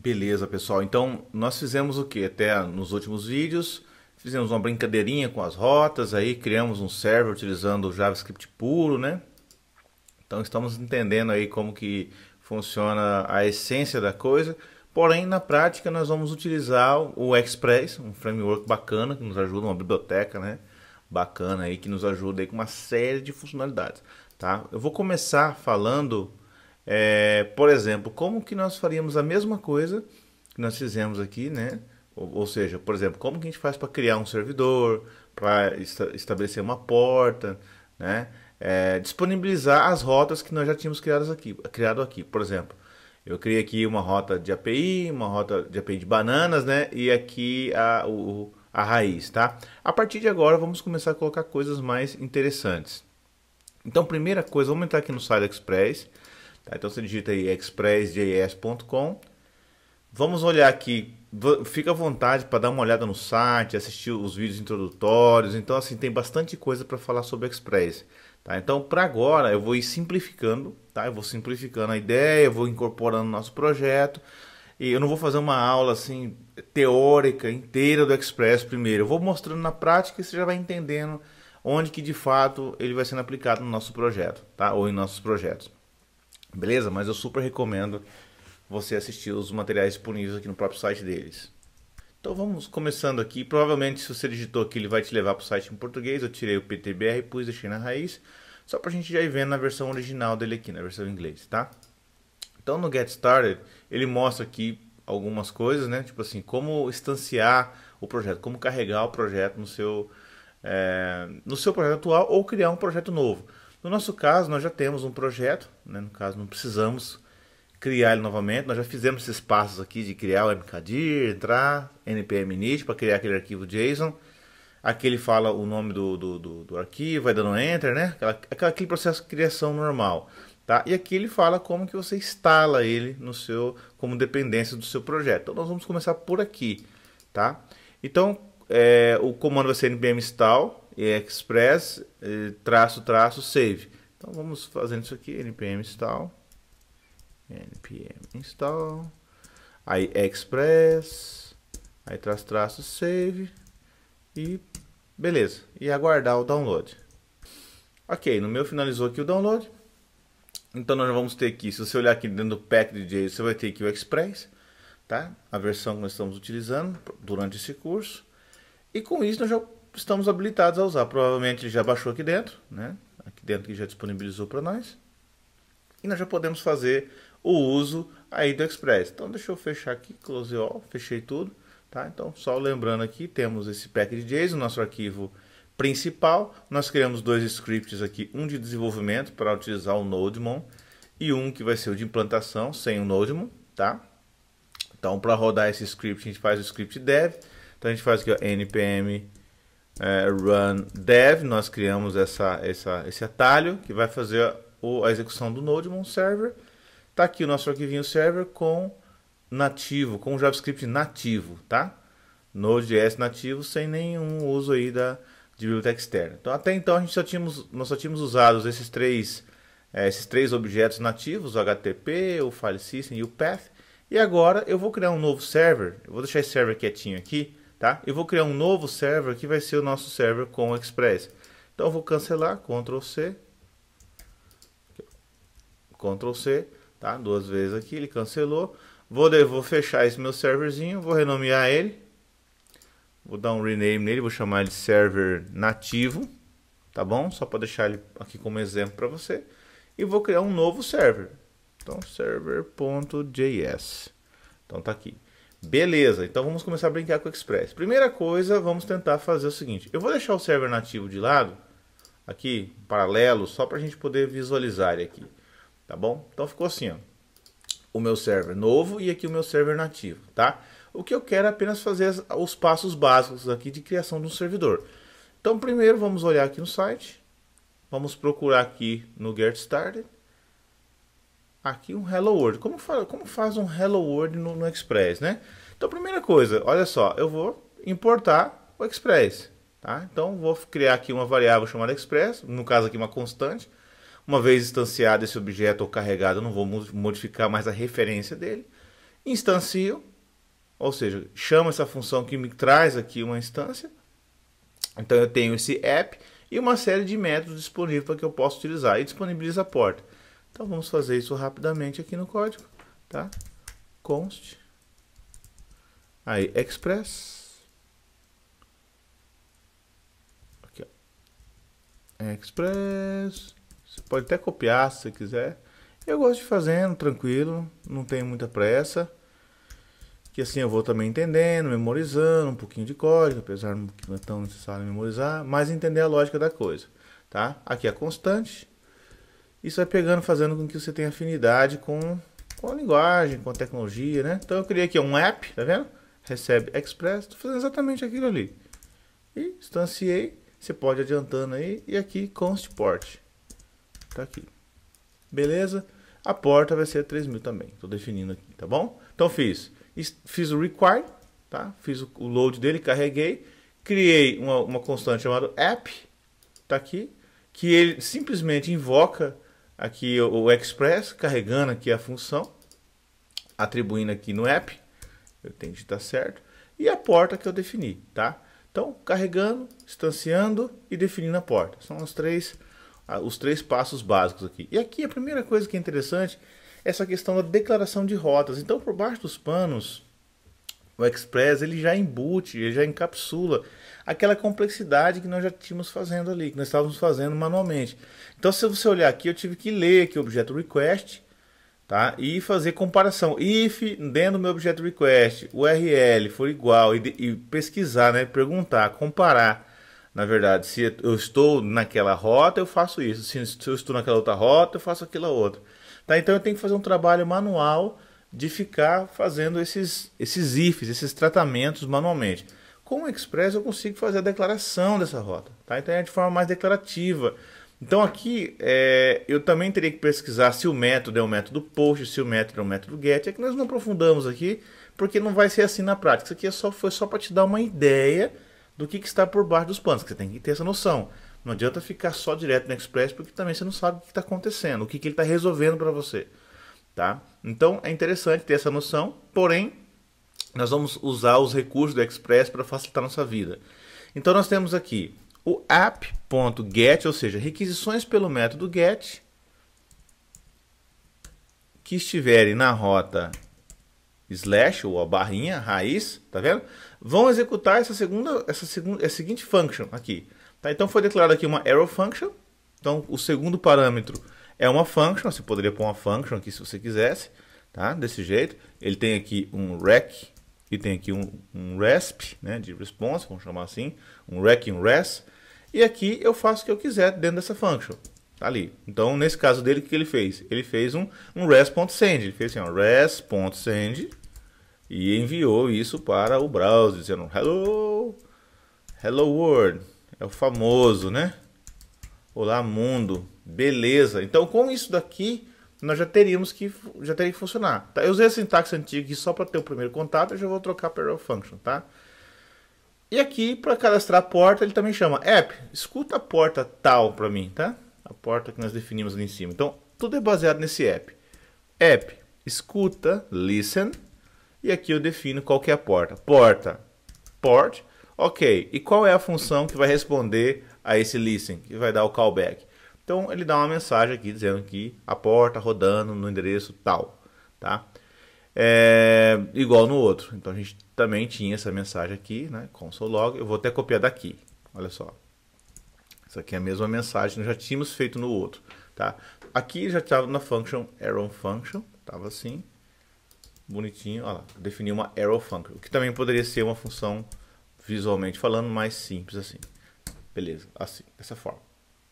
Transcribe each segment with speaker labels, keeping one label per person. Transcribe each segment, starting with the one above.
Speaker 1: Beleza, pessoal. Então, nós fizemos o que até nos últimos vídeos? Fizemos uma brincadeirinha com as rotas aí, criamos um server utilizando o JavaScript puro, né? Então, estamos entendendo aí como que funciona a essência da coisa. Porém, na prática, nós vamos utilizar o Express, um framework bacana que nos ajuda, uma biblioteca, né? Bacana aí, que nos ajuda aí com uma série de funcionalidades, tá? Eu vou começar falando é, por exemplo, como que nós faríamos a mesma coisa que nós fizemos aqui, né? Ou, ou seja, por exemplo, como que a gente faz para criar um servidor, para esta, estabelecer uma porta, né? É, disponibilizar as rotas que nós já tínhamos criadas aqui, criado aqui. Por exemplo, eu criei aqui uma rota de API, uma rota de API de bananas, né? E aqui a, o, a raiz, tá? A partir de agora, vamos começar a colocar coisas mais interessantes. Então, primeira coisa, vamos entrar aqui no Side Express Tá? Então você digita aí expressjs.com. Vamos olhar aqui. Fica à vontade para dar uma olhada no site, assistir os vídeos introdutórios. Então, assim, tem bastante coisa para falar sobre Express. Tá? Então, para agora, eu vou ir simplificando. Tá? Eu vou simplificando a ideia, eu vou incorporando no nosso projeto. E eu não vou fazer uma aula assim teórica inteira do Express primeiro. Eu vou mostrando na prática e você já vai entendendo onde que de fato ele vai sendo aplicado no nosso projeto, tá? Ou em nossos projetos. Beleza? Mas eu super recomendo você assistir os materiais disponíveis aqui no próprio site deles. Então vamos começando aqui. Provavelmente se você digitou aqui ele vai te levar para o site em português. Eu tirei o PTBR e pus deixei na raiz. Só para a gente já ir vendo na versão original dele aqui, na versão em inglês, tá? Então no Get Started ele mostra aqui algumas coisas, né? Tipo assim, como instanciar o projeto, como carregar o projeto no seu, é, no seu projeto atual ou criar um projeto novo. No nosso caso, nós já temos um projeto, né? no caso, não precisamos criar ele novamente. Nós já fizemos esses passos aqui de criar o mkdir, entrar, npm init para criar aquele arquivo JSON. Aqui ele fala o nome do, do, do, do arquivo, vai dando enter, né? Aquela, aquele processo de criação normal. Tá? E aqui ele fala como que você instala ele no seu, como dependência do seu projeto. Então nós vamos começar por aqui. Tá? Então é, o comando vai ser npm install express traço traço save. Então vamos fazendo isso aqui, npm install, npm install, aí express, aí traço traço save e beleza. E aguardar o download. Ok, no meu finalizou aqui o download. Então nós vamos ter aqui, se você olhar aqui dentro do pack de JS, você vai ter aqui o Express, tá? A versão que nós estamos utilizando durante esse curso. E com isso nós já estamos habilitados a usar. Provavelmente ele já baixou aqui dentro, né? Aqui dentro que já disponibilizou para nós. E nós já podemos fazer o uso aí do Express. Então deixa eu fechar aqui, close all, fechei tudo, tá? Então só lembrando aqui, temos esse pack de JSON, nosso arquivo principal. Nós criamos dois scripts aqui, um de desenvolvimento para utilizar o Nodemon e um que vai ser o de implantação sem o Nodemon, tá? Então para rodar esse script, a gente faz o script dev. Então a gente faz aqui ó, npm é, run dev, nós criamos essa, essa, esse atalho que vai fazer a, a execução do Node Mon Server. Está aqui o nosso arquivinho server com nativo, com JavaScript nativo, tá? Node.js nativo sem nenhum uso aí da, de biblioteca externa. Então até então a gente só tínhamos, nós só tínhamos usado esses três, é, esses três objetos nativos, o HTTP, o File System e o Path. E agora eu vou criar um novo server, eu vou deixar esse server quietinho aqui, tá? Eu vou criar um novo server que vai ser o nosso server com o Express. Então eu vou cancelar, Ctrl C, Ctrl C, tá? Duas vezes aqui, ele cancelou. Vou, vou fechar esse meu serverzinho, vou renomear ele. Vou dar um rename nele, vou chamar ele de server nativo, tá bom? Só para deixar ele aqui como exemplo para você. E vou criar um novo server. Então server.js. Então tá aqui. Beleza, então vamos começar a brincar com o Express. Primeira coisa, vamos tentar fazer o seguinte. Eu vou deixar o server nativo de lado, aqui, paralelo, só para a gente poder visualizar ele aqui. Tá bom? Então ficou assim, ó. O meu server novo e aqui o meu server nativo, tá? O que eu quero é apenas fazer os passos básicos aqui de criação de um servidor. Então primeiro vamos olhar aqui no site. Vamos procurar aqui no Get Started aqui um Hello World. Como, fa como faz um Hello World no, no Express, né? Então, primeira coisa, olha só, eu vou importar o Express, tá? Então, vou criar aqui uma variável chamada Express, no caso aqui uma constante. Uma vez instanciado esse objeto ou carregado, eu não vou modificar mais a referência dele. Instancio, ou seja, chamo essa função que me traz aqui uma instância. Então, eu tenho esse app e uma série de métodos disponíveis para que eu possa utilizar e disponibiliza a porta. Então vamos fazer isso rapidamente aqui no código, tá? Const aí express aqui, ó. express você pode até copiar se você quiser. Eu gosto de fazendo tranquilo, não tenho muita pressa. Que assim eu vou também entendendo, memorizando um pouquinho de código, apesar de não é tão necessário memorizar, mas entender a lógica da coisa, tá? Aqui a constante isso vai pegando, fazendo com que você tenha afinidade com, com a linguagem, com a tecnologia, né? Então eu criei aqui um app, tá vendo? Recebe Express, estou fazendo exatamente aquilo ali. E instanciei, você pode adiantando aí, e aqui const port. Tá aqui. Beleza? A porta vai ser 3000 também, estou definindo aqui, tá bom? Então fiz, fiz o require, tá? Fiz o load dele, carreguei, criei uma, uma constante chamada app, tá aqui, que ele simplesmente invoca aqui o Express, carregando aqui a função, atribuindo aqui no app, eu tenho que estar certo, e a porta que eu defini, tá? Então, carregando, instanciando e definindo a porta. São os três, os três passos básicos aqui. E aqui a primeira coisa que é interessante é essa questão da declaração de rotas. Então, por baixo dos panos, o Express ele já embute, ele já encapsula aquela complexidade que nós já tínhamos fazendo ali, que nós estávamos fazendo manualmente. Então, se você olhar aqui, eu tive que ler aqui o objeto request, tá? E fazer comparação. If dentro do meu objeto request o URL for igual e, e pesquisar, né? Perguntar, comparar. Na verdade, se eu estou naquela rota, eu faço isso. Se eu estou naquela outra rota, eu faço aquela outra. Tá? Então eu tenho que fazer um trabalho manual de ficar fazendo esses, esses IFs, esses tratamentos manualmente. Com o Express eu consigo fazer a declaração dessa rota, tá? então é de forma mais declarativa. Então aqui é, eu também teria que pesquisar se o método é um método post, se o método é um método get. É que nós não aprofundamos aqui, porque não vai ser assim na prática. Isso aqui é só, foi só para te dar uma ideia do que, que está por baixo dos panos, que você tem que ter essa noção. Não adianta ficar só direto no Express, porque também você não sabe o que está acontecendo, o que, que ele está resolvendo para você. Tá? Então é interessante ter essa noção, porém nós vamos usar os recursos do Express para facilitar nossa vida. Então nós temos aqui o app.get, ou seja, requisições pelo método get que estiverem na rota slash ou a barrinha raiz, tá vendo? Vão executar essa segunda, essa segunda, a seguinte function aqui. Tá? Então foi declarada aqui uma arrow function. Então o segundo parâmetro é uma function, você poderia pôr uma function aqui se você quisesse, tá? Desse jeito. Ele tem aqui um rec e tem aqui um, um resp, né? De response, vamos chamar assim. Um rec e um res. E aqui eu faço o que eu quiser dentro dessa function. Tá ali. Então, nesse caso dele, o que ele fez? Ele fez um, um res.send. Ele fez assim, ó, res.send e enviou isso para o browser, dizendo hello, hello world. É o famoso, né? Olá mundo. Beleza. Então, com isso daqui, nós já teríamos que já teria que funcionar. Tá? Eu usei a sintaxe antiga aqui só para ter o primeiro contato, eu já vou trocar para o function, tá? E aqui, para cadastrar a porta, ele também chama app, escuta a porta tal para mim, tá? A porta que nós definimos ali em cima. Então, tudo é baseado nesse app. App, escuta, listen, e aqui eu defino qual que é a porta. Porta, port, ok. E qual é a função que vai responder a esse listen, que vai dar o callback? Então ele dá uma mensagem aqui dizendo que a porta rodando no endereço tal, tá? É igual no outro. Então a gente também tinha essa mensagem aqui, né? Console log. Eu vou até copiar daqui. Olha só. Isso aqui é a mesma mensagem que nós já tínhamos feito no outro, tá? Aqui já estava na function error function, estava assim, bonitinho, olha lá, defini uma error function, o que também poderia ser uma função visualmente falando mais simples assim. Beleza, assim, dessa forma,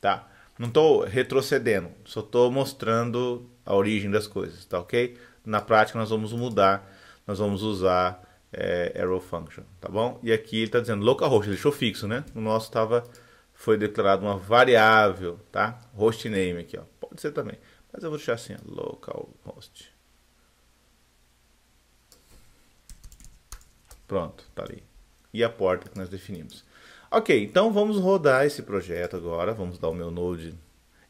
Speaker 1: tá? Não estou retrocedendo, só estou mostrando a origem das coisas, tá ok? Na prática nós vamos mudar, nós vamos usar é, arrow function, tá bom? E aqui ele está dizendo localhost, ele deixou fixo, né? O nosso estava, foi declarado uma variável, tá? Host name aqui, ó. Pode ser também, mas eu vou deixar assim, localhost. Pronto, tá ali. E a porta que nós definimos. Ok, então vamos rodar esse projeto agora. Vamos dar o meu node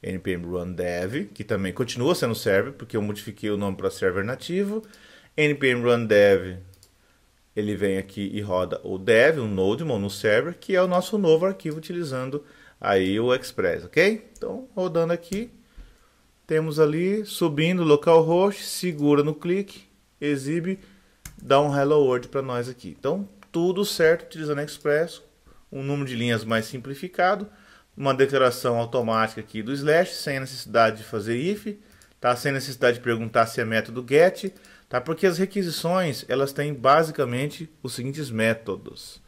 Speaker 1: npm run dev, que também continua sendo server, porque eu modifiquei o nome para server nativo. npm run dev, ele vem aqui e roda o dev, o node no server, que é o nosso novo arquivo utilizando aí o Express, ok? Então, rodando aqui, temos ali subindo localhost, segura no clique, exibe, dá um hello world para nós aqui. Então, tudo certo utilizando Express, um número de linhas mais simplificado, uma declaração automática aqui do slash, sem necessidade de fazer if, tá? sem necessidade de perguntar se é método get, tá? porque as requisições elas têm basicamente os seguintes métodos.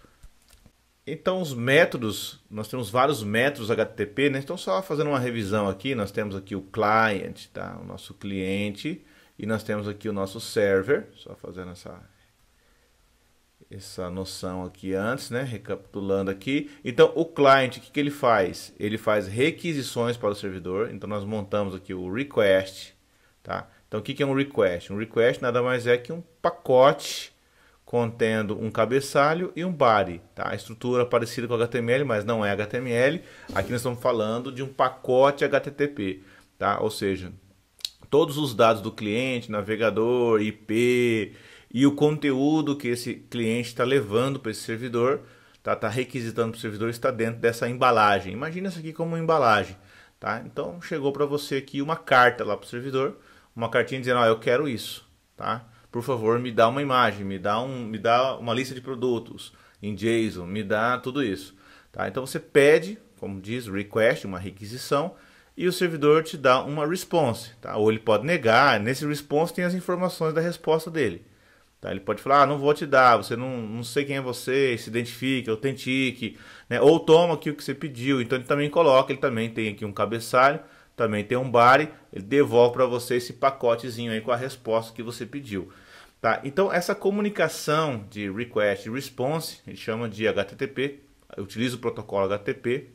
Speaker 1: Então os métodos, nós temos vários métodos HTTP, né? então só fazendo uma revisão aqui, nós temos aqui o client, tá? o nosso cliente, e nós temos aqui o nosso server, só fazendo essa essa noção aqui antes, né? Recapitulando aqui. Então, o client, o que, que ele faz? Ele faz requisições para o servidor. Então, nós montamos aqui o request, tá? Então, o que, que é um request? Um request nada mais é que um pacote contendo um cabeçalho e um body, tá? A estrutura parecida com HTML, mas não é HTML. Aqui nós estamos falando de um pacote HTTP, tá? Ou seja, todos os dados do cliente, navegador, IP, e o conteúdo que esse cliente está levando para esse servidor, está tá requisitando para o servidor, está dentro dessa embalagem. Imagina isso aqui como uma embalagem. Tá? Então chegou para você aqui uma carta lá para o servidor, uma cartinha dizendo, ah, eu quero isso, tá? Por favor, me dá uma imagem, me dá, um, me dá uma lista de produtos em JSON, me dá tudo isso. Tá? Então você pede, como diz, request, uma requisição, e o servidor te dá uma response, tá? Ou ele pode negar, nesse response tem as informações da resposta dele. Tá? Ele pode falar, ah, não vou te dar, você não, não sei quem é você, se identifique, autentique, né? ou toma aqui o que você pediu. Então ele também coloca, ele também tem aqui um cabeçalho, também tem um body, ele devolve para você esse pacotezinho aí com a resposta que você pediu. Tá? Então essa comunicação de request e response, ele chama de HTTP, utiliza o protocolo HTTP,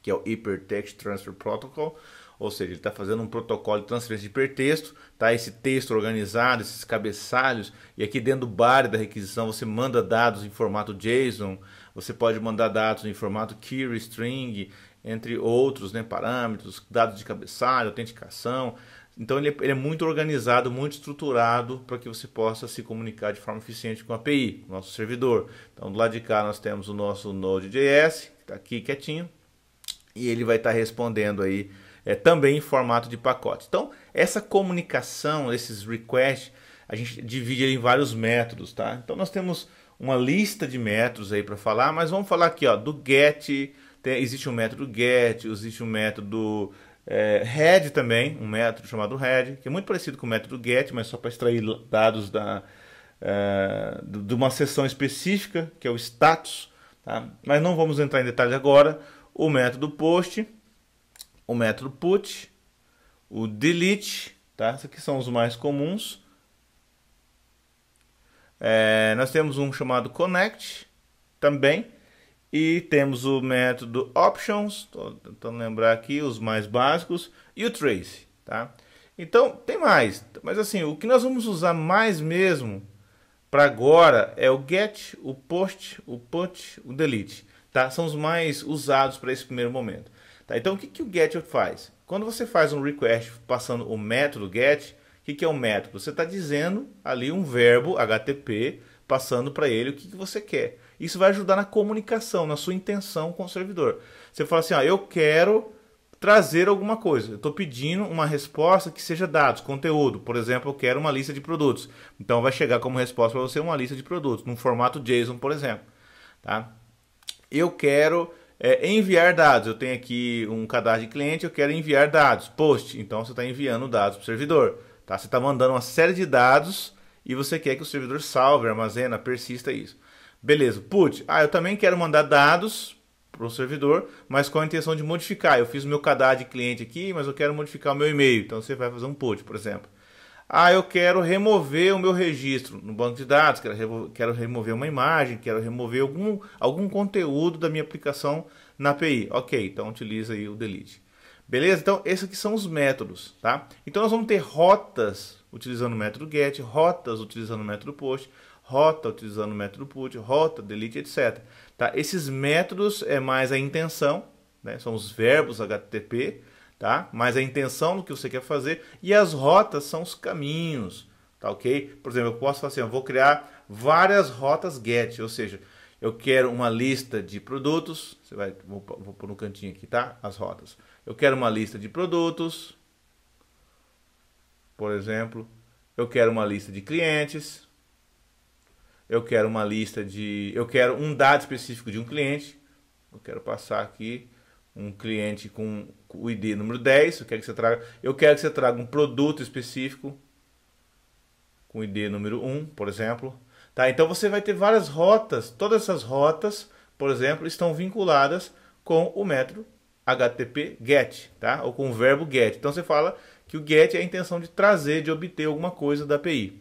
Speaker 1: que é o Hypertext Transfer Protocol, ou seja, ele está fazendo um protocolo de transferência de hipertexto, tá? esse texto organizado, esses cabeçalhos, e aqui dentro do bar da requisição você manda dados em formato JSON, você pode mandar dados em formato query string, entre outros né? parâmetros, dados de cabeçalho, autenticação. Então ele é, ele é muito organizado, muito estruturado para que você possa se comunicar de forma eficiente com a API, com o nosso servidor. Então do lado de cá nós temos o nosso Node.js, que está aqui quietinho, e ele vai estar tá respondendo aí é, também em formato de pacote. Então, essa comunicação, esses requests, a gente divide em vários métodos, tá? Então, nós temos uma lista de métodos aí para falar, mas vamos falar aqui, ó, do get, tem, existe um método get, existe um método é, head também, um método chamado head, que é muito parecido com o método get, mas só para extrair dados da, é, de uma sessão específica, que é o status. Tá? Mas não vamos entrar em detalhes agora. O método post, o método put, o delete, tá? Esses aqui são os mais comuns. É, nós temos um chamado connect também e temos o método options, estou tentando lembrar aqui os mais básicos e o trace, tá? Então tem mais, mas assim o que nós vamos usar mais mesmo para agora é o get, o post, o put, o delete, tá? São os mais usados para esse primeiro momento. Tá, então o que, que o GET faz? Quando você faz um request passando o método GET, o que, que é o um método? Você está dizendo ali um verbo HTTP, passando para ele o que, que você quer. Isso vai ajudar na comunicação, na sua intenção com o servidor. Você fala assim, ó, eu quero trazer alguma coisa. Eu estou pedindo uma resposta que seja dados, conteúdo. Por exemplo, eu quero uma lista de produtos. Então vai chegar como resposta para você uma lista de produtos, num formato JSON, por exemplo. Tá? Eu quero é, enviar dados. Eu tenho aqui um cadastro de cliente, eu quero enviar dados. Post. Então você está enviando dados para o servidor. Tá? Você está mandando uma série de dados e você quer que o servidor salve, armazena, persista isso. Beleza. Put. Ah, eu também quero mandar dados para o servidor, mas com a intenção de modificar. Eu fiz o meu cadastro de cliente aqui, mas eu quero modificar o meu e-mail. Então você vai fazer um put, por exemplo. Ah, eu quero remover o meu registro no banco de dados, quero, remo quero remover uma imagem, quero remover algum, algum conteúdo da minha aplicação na API. Ok, então utiliza aí o delete. Beleza? Então, esses aqui são os métodos, tá? Então, nós vamos ter rotas utilizando o método get, rotas utilizando o método post, rota utilizando o método put, rota, delete, etc. Tá? Esses métodos é mais a intenção, né? são os verbos HTTP, tá? Mas a intenção do que você quer fazer e as rotas são os caminhos, tá ok? Por exemplo, eu posso fazer, assim, eu vou criar várias rotas GET, ou seja, eu quero uma lista de produtos, você vai, vou, vou pôr no cantinho aqui, tá? As rotas. Eu quero uma lista de produtos, por exemplo, eu quero uma lista de clientes, eu quero uma lista de, eu quero um dado específico de um cliente, eu quero passar aqui um cliente com o ID número 10, eu quero que você traga, eu quero que você traga um produto específico com ID número 1, por exemplo. Tá? Então você vai ter várias rotas, todas essas rotas, por exemplo, estão vinculadas com o método HTTP GET, tá? ou com o verbo GET. Então você fala que o GET é a intenção de trazer, de obter alguma coisa da API.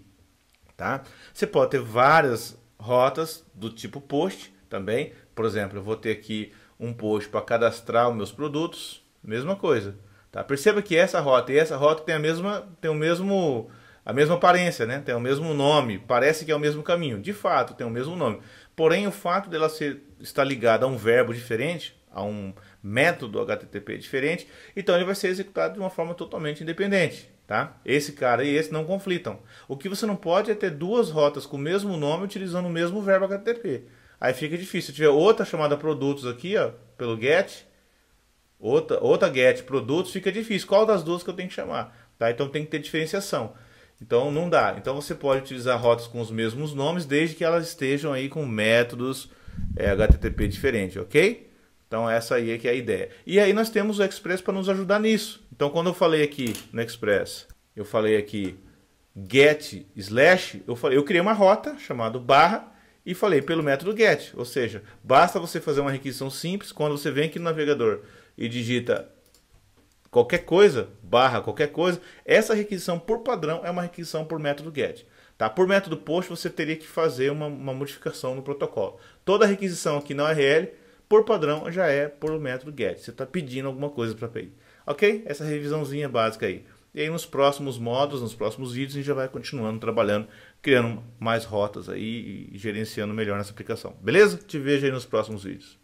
Speaker 1: Tá? Você pode ter várias rotas do tipo POST também. Por exemplo, eu vou ter aqui um post para cadastrar os meus produtos mesma coisa. Tá? Perceba que essa rota e essa rota tem a mesma, tem o mesmo, a mesma aparência, né? Tem o mesmo nome, parece que é o mesmo caminho. De fato, tem o mesmo nome. Porém, o fato dela ser, estar ligada a um verbo diferente, a um método HTTP diferente, então ele vai ser executado de uma forma totalmente independente. Tá? Esse cara e esse não conflitam. O que você não pode é ter duas rotas com o mesmo nome utilizando o mesmo verbo HTTP. Aí fica difícil. Se tiver outra chamada produtos aqui, ó, pelo GET, outra, outra get, produtos, fica difícil. Qual das duas que eu tenho que chamar? Tá? Então tem que ter diferenciação. Então não dá. Então você pode utilizar rotas com os mesmos nomes, desde que elas estejam aí com métodos é, HTTP diferente, ok? Então essa aí é que é a ideia. E aí nós temos o Express para nos ajudar nisso. Então quando eu falei aqui no Express, eu falei aqui get slash, eu falei, eu criei uma rota chamada barra e falei pelo método get, ou seja, basta você fazer uma requisição simples quando você vem aqui no navegador e digita qualquer coisa, barra qualquer coisa, essa requisição por padrão é uma requisição por método GET. Tá? Por método POST você teria que fazer uma, uma modificação no protocolo. Toda requisição aqui na URL, por padrão, já é por método GET. Você está pedindo alguma coisa para a API. Ok? Essa revisãozinha básica aí. E aí nos próximos modos, nos próximos vídeos, a gente já vai continuando trabalhando, criando mais rotas aí e gerenciando melhor nessa aplicação. Beleza? Te vejo aí nos próximos vídeos.